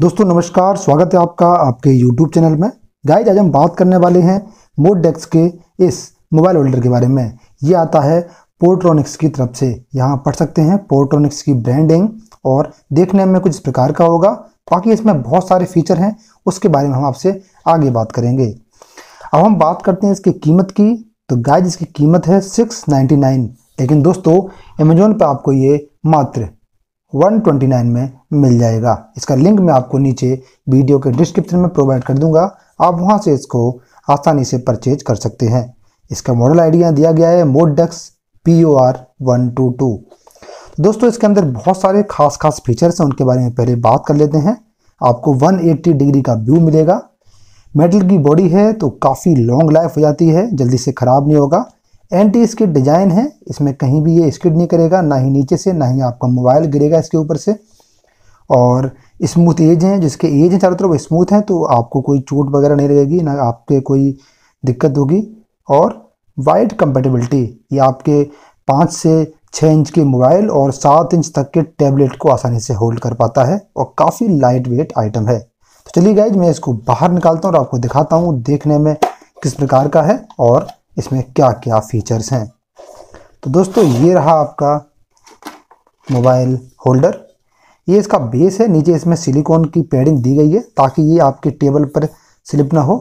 दोस्तों नमस्कार स्वागत है आपका आपके YouTube चैनल में गाइज आज हम बात करने वाले हैं मोडेक्स के इस मोबाइल होल्डर के बारे में ये आता है पोर्ट्रॉनिक्स की तरफ से यहाँ पढ़ सकते हैं पोर्ट्रॉनिक्स की ब्रांडिंग और देखने में कुछ इस प्रकार का होगा बाकी इसमें बहुत सारे फीचर हैं उसके बारे में हम आपसे आगे बात करेंगे अब हम बात करते हैं इसकी कीमत की तो गाइज इसकी कीमत है सिक्स लेकिन दोस्तों अमेजोन पर आपको ये मात्र 129 में मिल जाएगा इसका लिंक मैं आपको नीचे वीडियो के डिस्क्रिप्शन में प्रोवाइड कर दूंगा आप वहां से इसको आसानी से परचेज कर सकते हैं इसका मॉडल आइडिया दिया गया है मोडक्स P O R one two two दोस्तों इसके अंदर बहुत सारे खास खास फीचर्स हैं उनके बारे में पहले बात कर लेते हैं आपको 180 डिग्री का व्यू मिलेगा मेटल की बॉडी है तो काफ़ी लॉन्ग लाइफ हो जाती है जल्दी से ख़राब नहीं होगा एंटी स्किड डिजाइन है इसमें कहीं भी ये स्किड नहीं करेगा ना ही नीचे से ना ही आपका मोबाइल गिरेगा इसके ऊपर से और स्मूथ एज हैं जिसके एज हैं चारों तरफ स्मूथ हैं तो आपको कोई चोट वगैरह नहीं लगेगी ना आपके कोई दिक्कत होगी और वाइड कंपेटेबिलिटी ये आपके पाँच से छः इंच के मोबाइल और सात इंच तक के टैबलेट को आसानी से होल्ड कर पाता है और काफ़ी लाइट वेट आइटम है तो चलिए गाइज मैं इसको बाहर निकालता हूँ और आपको दिखाता हूँ देखने में किस प्रकार का है और इसमें क्या क्या फ़ीचर्स हैं तो दोस्तों ये रहा आपका मोबाइल होल्डर ये इसका बेस है नीचे इसमें सिलिकॉन की पैडिंग दी गई है ताकि ये आपके टेबल पर स्लिप ना हो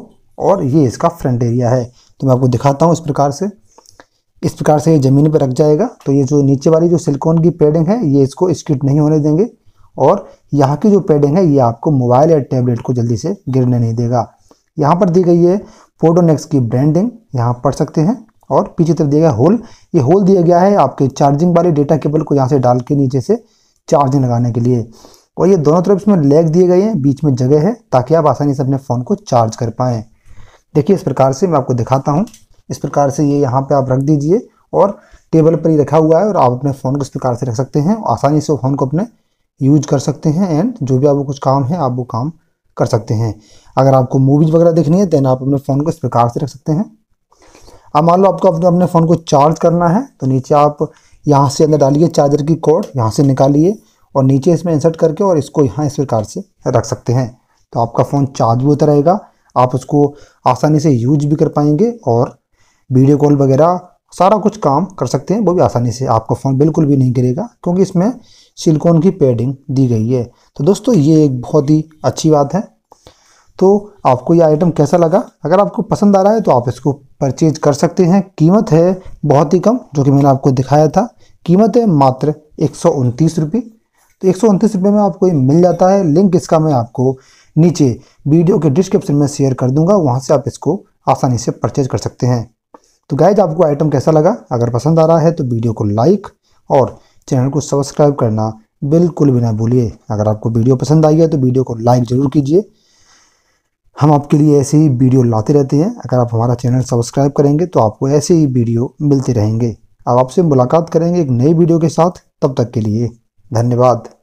और ये इसका फ्रंट एरिया है तो मैं आपको दिखाता हूँ इस प्रकार से इस प्रकार से ये ज़मीन पर रख जाएगा तो ये जो नीचे वाली जो सिलिकॉन की पैडिंग है ये इसको स्किट नहीं होने देंगे और यहाँ की जो पैडिंग है ये आपको मोबाइल या टैबलेट को जल्दी से गिरने नहीं देगा यहाँ पर दी गई है फोटोनेक्स की ब्रांडिंग यहाँ पढ़ सकते हैं और पीछे तरफ दिया गया होल ये होल दिया गया है आपके चार्जिंग वाले डेटा केबल को यहाँ से डाल के नीचे से चार्जिंग लगाने के लिए और ये दोनों तरफ इसमें लेग दिए गए हैं बीच में जगह है ताकि आप आसानी से अपने फ़ोन को चार्ज कर पाएँ देखिए इस प्रकार से मैं आपको दिखाता हूँ इस प्रकार से ये यहाँ पर आप रख दीजिए और टेबल पर ही रखा हुआ है और आप अपने फ़ोन को इस प्रकार से रख सकते हैं आसानी से फ़ोन को अपने यूज कर सकते हैं एंड जो भी आपको कुछ काम है आप वो काम कर सकते हैं अगर आपको मूवीज़ वगैरह देखनी है देन आप अपने फ़ोन को इस प्रकार से रख सकते हैं अब मान लो आपको अपने अपने फ़ोन को चार्ज करना है तो नीचे आप यहाँ से अंदर डालिए चार्जर की कोड यहाँ से निकालिए और नीचे इसमें इंसर्ट करके और इसको यहाँ इस प्रकार से रख सकते हैं तो आपका फ़ोन चार्ज भी होता रहेगा आप उसको आसानी से यूज भी कर पाएंगे और वीडियो कॉल वगैरह सारा कुछ काम कर सकते हैं वो भी आसानी से आपका फ़ोन बिल्कुल भी नहीं गिरेगा क्योंकि इसमें सिलिकॉन की पैडिंग दी गई है तो दोस्तों ये एक बहुत ही अच्छी बात है तो आपको ये आइटम कैसा लगा अगर आपको पसंद आ रहा है तो आप इसको परचेज कर सकते हैं कीमत है बहुत ही कम जो कि मैंने आपको दिखाया था कीमत है मात्र एक सौ तो एक सौ में आपको ये मिल जाता है लिंक इसका मैं आपको नीचे वीडियो के डिस्क्रिप्शन में शेयर कर दूंगा वहाँ से आप इसको आसानी से परचेज कर सकते हैं तो गाइज आपको आइटम कैसा लगा अगर पसंद आ रहा है तो वीडियो को लाइक और चैनल को सब्सक्राइब करना बिल्कुल भी ना भूलिए अगर आपको वीडियो पसंद आई है तो वीडियो को लाइक ज़रूर कीजिए हम आपके लिए ऐसे ही वीडियो लाते रहते हैं अगर आप हमारा चैनल सब्सक्राइब करेंगे तो आपको ऐसे ही वीडियो मिलते रहेंगे अब आपसे मुलाकात करेंगे एक नई वीडियो के साथ तब तक के लिए धन्यवाद